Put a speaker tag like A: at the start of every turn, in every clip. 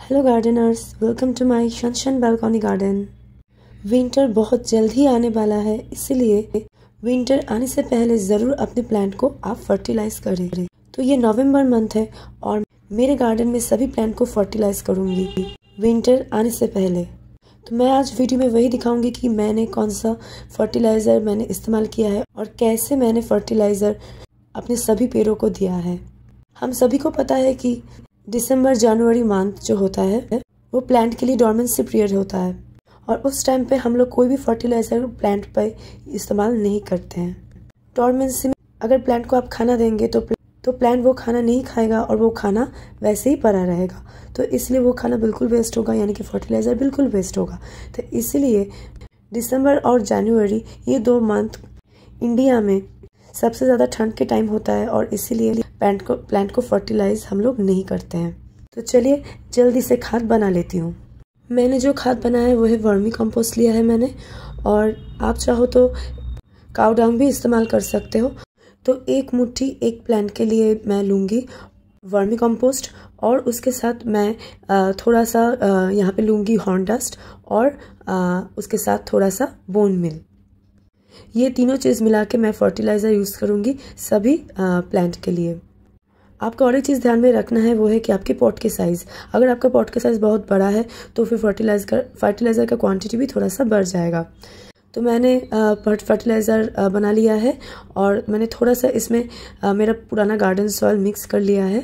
A: hello gardeners welcome to my शनशन balcony garden winter बहुत जल्द ही आने वाला है इसीलिए विंटर आने से पहले ज़रूर अपने प्लांट को आप फर्टिलाइज करें तो ये नवंबर मंथ है और मेरे गार्डन में सभी प्लांट को फर्टिलाइज करूँगी विंटर आने से पहले तो मैं आज वीडियो में वही दिखाऊंगी कि मैंने कौन सा फर्टिलाइज़र मैंने इस्तेमाल किया है और कैसे मैंने फर्टिलाइज़र अपने सभी पेड़ों को दिया है हम सभी को पता है कि दिसंबर जनवरी मंथ जो होता है वो प्लांट के लिए डॉर्मेंसी पीरियड होता है और उस टाइम पे हम लोग कोई भी फर्टिलाइजर प्लांट पर इस्तेमाल नहीं करते हैं डॉर्मेंसी में अगर प्लांट को आप खाना देंगे तो तो प्लांट वो खाना नहीं खाएगा और वो खाना वैसे ही पड़ा रहेगा तो इसलिए वो खाना बिल्कुल वेस्ट होगा यानी कि फर्टिलाइज़र बिल्कुल वेस्ट होगा तो इसलिए दिसंबर और जनवरी ये दो मंथ इंडिया में सबसे ज़्यादा ठंड के टाइम होता है और इसीलिए प्लांट को प्लांट को फर्टिलाइज हम लोग नहीं करते हैं तो चलिए जल्दी से खाद बना लेती हूँ मैंने जो खाद बनाया है वो है वर्मी कंपोस्ट लिया है मैंने और आप चाहो तो काउडांग भी इस्तेमाल कर सकते हो तो एक मुट्ठी एक प्लांट के लिए मैं लूँगी वर्मी कंपोस्ट और उसके साथ मैं थोड़ा सा यहाँ पे लूँगी हॉर्न डस्ट और उसके साथ थोड़ा सा बोन मिल ये तीनों चीज़ मिला के मैं फर्टिलाइज़र यूज़ करूँगी सभी प्लांट के लिए आपका और एक चीज़ ध्यान में रखना है वो है कि आपके पॉट के साइज़ अगर आपका पॉट का साइज़ बहुत बड़ा है तो फिर फर्टिलाइजर का फर्टिलाइज़र का क्वांटिटी भी थोड़ा सा बढ़ जाएगा तो मैंने फर्टिलाइज़र बना लिया है और मैंने थोड़ा सा इसमें मेरा पुराना गार्डन सॉयल मिक्स कर लिया है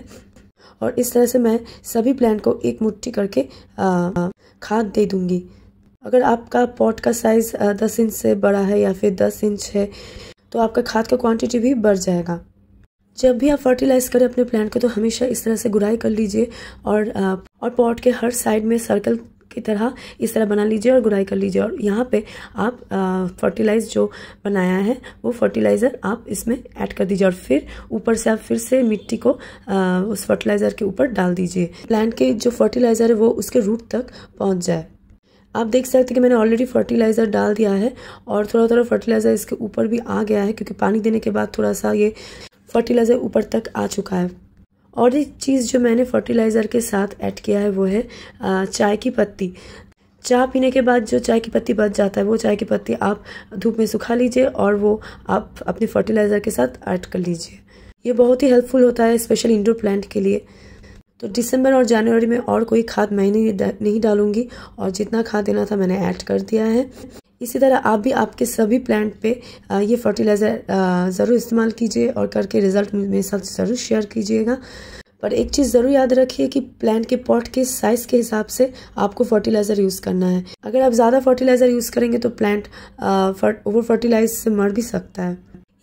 A: और इस तरह से मैं सभी प्लांट को एक मुट्ठी करके खाद दे दूँगी अगर आपका पॉट का साइज़ दस इंच से बड़ा है या फिर दस इंच है तो आपका खाद का क्वांटिटी भी बढ़ जाएगा जब भी आप फर्टिलाइज करें अपने प्लांट को तो हमेशा इस तरह से गुराई कर लीजिए और और पॉट के हर साइड में सर्कल की तरह इस तरह बना लीजिए और गुराई कर लीजिए और यहाँ पे आप फर्टिलाइज जो बनाया है वो फर्टिलाइज़र आप इसमें ऐड कर दीजिए और फिर ऊपर से आप फिर से मिट्टी को आ, उस फर्टिलाइज़र के ऊपर डाल दीजिए प्लांट के जो फर्टिलाइज़र है वो उसके रूट तक पहुँच जाए आप देख सकते हैं कि मैंने ऑलरेडी फर्टिलाइज़र डाल दिया है और थोड़ा थोड़ा फर्टिलाइज़र इसके ऊपर भी आ गया है क्योंकि पानी देने के बाद थोड़ा सा ये फर्टिलाइज़र ऊपर तक आ चुका है और एक चीज़ जो मैंने फर्टिलाइज़र के साथ ऐड किया है वो है चाय की पत्ती चाय पीने के बाद जो चाय की पत्ती बच जाता है वो चाय की पत्ती आप धूप में सुखा लीजिए और वो आप अपने फर्टिलाइज़र के साथ ऐड कर लीजिए ये बहुत ही हेल्पफुल होता है स्पेशल इंडोर प्लांट के लिए तो दिसंबर और जनवरी में और कोई खाद मैं नहीं डालूंगी और जितना खाद देना था मैंने ऐड कर दिया है इसी तरह आप भी आपके सभी प्लांट पे ये फर्टिलाइज़र ज़रूर इस्तेमाल कीजिए और करके रिज़ल्ट मेरे साथ ज़रूर शेयर कीजिएगा पर एक चीज़ ज़रूर याद रखिए कि प्लांट के पॉट के साइज़ के हिसाब से आपको फर्टिलाइज़र यूज़ करना है अगर आप ज़्यादा फर्टिलाइज़र यूज़ करेंगे तो प्लांट ओवर फर्टिलाइज से मर भी सकता है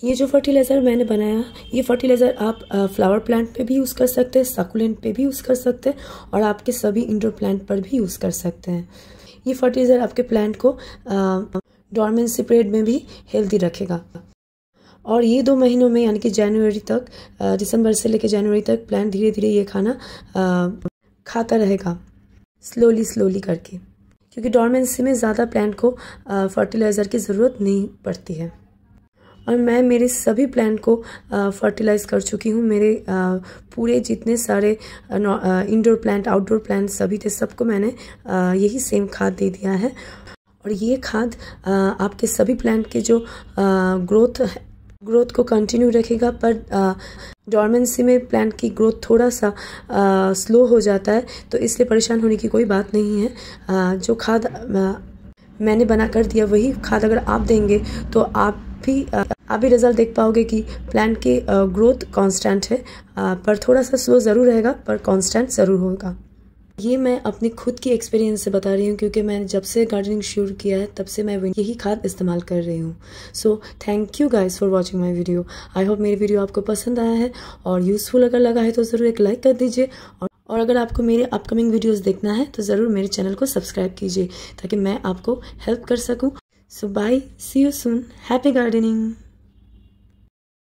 A: ये जो फर्टिलाइज़र मैंने बनाया ये फर्टिलाइज़र आप फ्लावर प्लांट पे भी यूज़ कर सकते हैं सकुलेंट पे भी यूज़ कर सकते हैं और आपके सभी इंडोर प्लांट पर भी यूज़ कर सकते हैं ये फर्टिलाइज़र आपके प्लांट को डॉर्मेंसी पीरियड में भी हेल्दी रखेगा और ये दो महीनों में यानी कि जनवरी तक दिसंबर से लेकर जनवरी तक प्लांट धीरे धीरे ये खाना आ, खाता रहेगा स्लोली स्लोली करके क्योंकि डॉर्मेंसी में ज़्यादा प्लांट को फर्टिलाइज़र की ज़रूरत नहीं पड़ती है और मैं मेरे सभी प्लांट को फर्टिलाइज कर चुकी हूँ मेरे पूरे जितने सारे इंडोर प्लांट आउटडोर प्लांट सभी थे सबको मैंने यही सेम खाद दे दिया है और ये खाद आपके सभी प्लांट के जो ग्रोथ ग्रोथ को कंटिन्यू रखेगा पर डॉर्मेंसी में प्लांट की ग्रोथ थोड़ा सा आ, स्लो हो जाता है तो इसलिए परेशान होने की कोई बात नहीं है आ, जो खाद आ, मैंने बना कर दिया वही खाद अगर आप देंगे तो आप भी आ, आप भी रिजल्ट देख पाओगे कि प्लांट की ग्रोथ कांस्टेंट है पर थोड़ा सा स्लो ज़रूर रहेगा पर कांस्टेंट ज़रूर होगा ये मैं अपनी खुद की एक्सपीरियंस से बता रही हूँ क्योंकि मैंने जब से गार्डनिंग शुरू किया है तब से मैं यही खाद इस्तेमाल कर रही हूँ so thank you guys for watching my video I hope मेरी वीडियो आपको पसंद आया है और यूज़फुल अगर लगा है तो ज़रूर एक लाइक कर दीजिए और और अगर आपको मेरे अपकमिंग वीडियोस देखना है तो ज़रूर मेरे चैनल को सब्सक्राइब कीजिए ताकि मैं आपको हेल्प कर सकूं so bye see you soon happy gardening